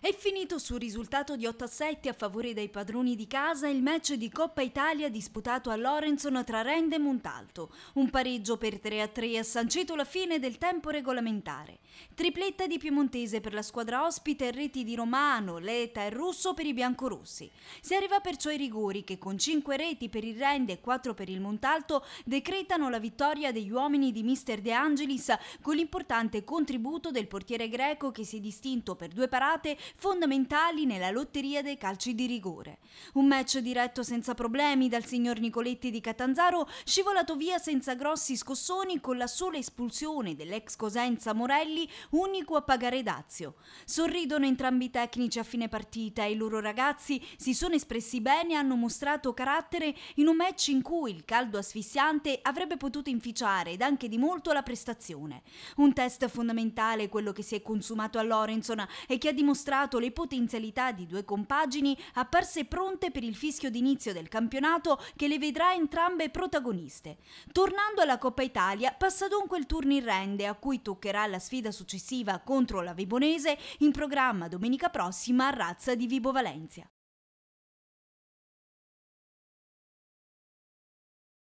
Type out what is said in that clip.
È finito sul risultato di 8-7 a a favore dei padroni di casa il match di Coppa Italia disputato a Lorenzon tra Rende e Montalto. Un pareggio per 3-3 a ha sancito la fine del tempo regolamentare. Tripletta di Piemontese per la squadra ospite e reti di Romano, Leta e Russo per i biancorossi. Si arriva perciò ai rigori che con 5 reti per il Rende e 4 per il Montalto decretano la vittoria degli uomini di Mister De Angelis con l'importante contributo del portiere greco che si è distinto per due parate fondamentali nella lotteria dei calci di rigore. Un match diretto senza problemi dal signor Nicoletti di Catanzaro, scivolato via senza grossi scossoni con la sola espulsione dell'ex Cosenza Morelli, unico a pagare dazio. Sorridono entrambi i tecnici a fine partita e i loro ragazzi si sono espressi bene e hanno mostrato carattere in un match in cui il caldo asfissiante avrebbe potuto inficiare ed anche di molto la prestazione. Un test fondamentale quello che si è consumato a Lorenzo e che ha dimostrato sfruttato le potenzialità di due compagini apparse pronte per il fischio d'inizio del campionato che le vedrà entrambe protagoniste. Tornando alla Coppa Italia, passa dunque il turno in rende a cui toccherà la sfida successiva contro la Vibonese in programma domenica prossima a Razza di Vibo Valencia.